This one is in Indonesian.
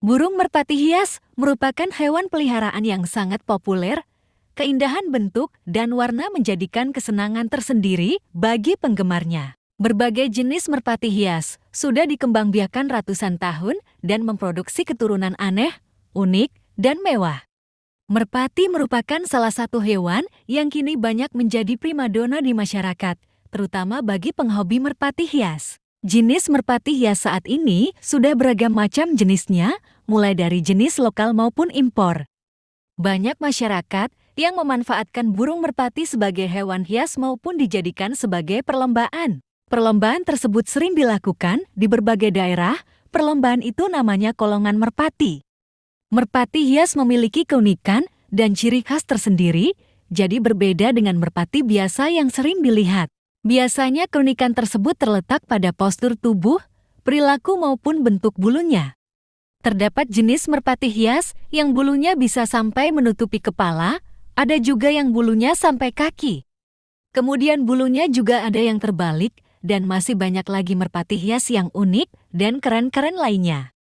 Burung merpati hias merupakan hewan peliharaan yang sangat populer. Keindahan bentuk dan warna menjadikan kesenangan tersendiri bagi penggemarnya. Berbagai jenis merpati hias sudah dikembangbiakan ratusan tahun dan memproduksi keturunan aneh, unik, dan mewah. Merpati merupakan salah satu hewan yang kini banyak menjadi primadona di masyarakat, terutama bagi penghobi merpati hias. Jenis merpati hias saat ini sudah beragam macam jenisnya, mulai dari jenis lokal maupun impor. Banyak masyarakat yang memanfaatkan burung merpati sebagai hewan hias maupun dijadikan sebagai perlombaan. Perlombaan tersebut sering dilakukan di berbagai daerah, perlombaan itu namanya kolongan merpati. Merpati hias memiliki keunikan dan ciri khas tersendiri, jadi berbeda dengan merpati biasa yang sering dilihat. Biasanya keunikan tersebut terletak pada postur tubuh, perilaku maupun bentuk bulunya. Terdapat jenis merpati hias yang bulunya bisa sampai menutupi kepala, ada juga yang bulunya sampai kaki. Kemudian bulunya juga ada yang terbalik, dan masih banyak lagi merpati hias yang unik dan keren-keren lainnya.